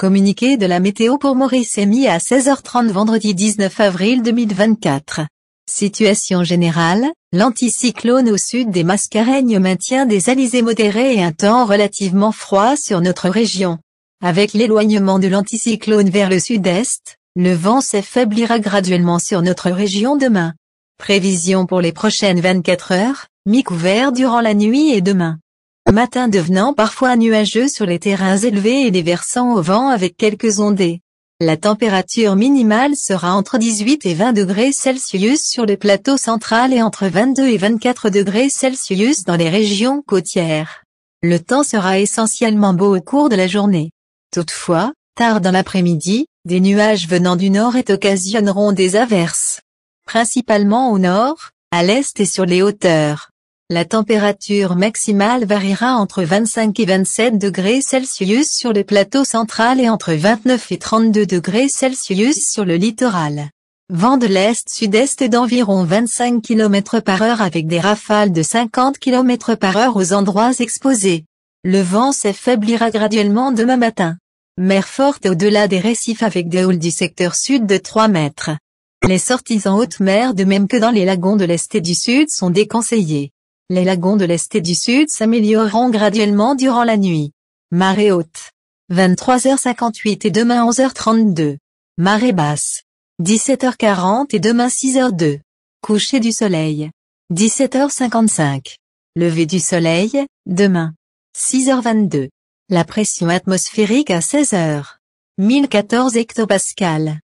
Communiqué de la météo pour Maurice émis à 16h30 vendredi 19 avril 2024. Situation générale, l'anticyclone au sud des Mascareignes maintient des alizés modérés et un temps relativement froid sur notre région. Avec l'éloignement de l'anticyclone vers le sud-est, le vent s'affaiblira graduellement sur notre région demain. Prévision pour les prochaines 24 heures, mi-couvert durant la nuit et demain matin devenant parfois nuageux sur les terrains élevés et les versants au vent avec quelques ondées. La température minimale sera entre 18 et 20 degrés Celsius sur le plateau central et entre 22 et 24 degrés Celsius dans les régions côtières. Le temps sera essentiellement beau au cours de la journée. Toutefois, tard dans l'après-midi, des nuages venant du nord et occasionneront des averses. Principalement au nord, à l'est et sur les hauteurs. La température maximale variera entre 25 et 27 degrés Celsius sur le plateau central et entre 29 et 32 degrés Celsius sur le littoral. Vent de l'est-sud-est d'environ 25 km par heure avec des rafales de 50 km par heure aux endroits exposés. Le vent s'affaiblira graduellement demain matin. Mer forte au-delà des récifs avec des houles du secteur sud de 3 mètres. Les sorties en haute mer de même que dans les lagons de l'est et du sud sont déconseillées. Les lagons de l'Est et du Sud s'amélioreront graduellement durant la nuit. Marée haute. 23h58 et demain 11h32. Marée basse. 17h40 et demain 6h02. Coucher du soleil. 17h55. Lever du soleil, demain. 6h22. La pression atmosphérique à 16h. 1014 hectopascales.